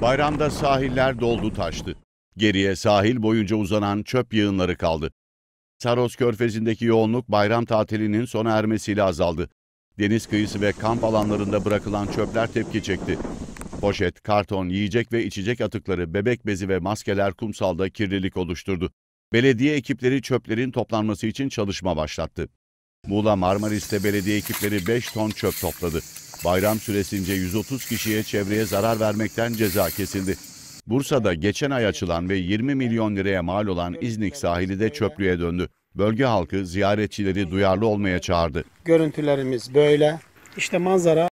Bayramda sahiller doldu taştı. Geriye sahil boyunca uzanan çöp yığınları kaldı. Saros Körfezi'ndeki yoğunluk bayram tatilinin sona ermesiyle azaldı. Deniz kıyısı ve kamp alanlarında bırakılan çöpler tepki çekti. Poşet, karton, yiyecek ve içecek atıkları, bebek bezi ve maskeler kumsalda kirlilik oluşturdu. Belediye ekipleri çöplerin toplanması için çalışma başlattı. Muğla Marmaris'te belediye ekipleri 5 ton çöp topladı. Bayram süresince 130 kişiye çevreye zarar vermekten ceza kesildi. Bursa'da geçen ay açılan ve 20 milyon liraya mal olan İznik sahili de çöplüğe döndü. Bölge halkı ziyaretçileri duyarlı olmaya çağırdı. Görüntülerimiz böyle. İşte manzara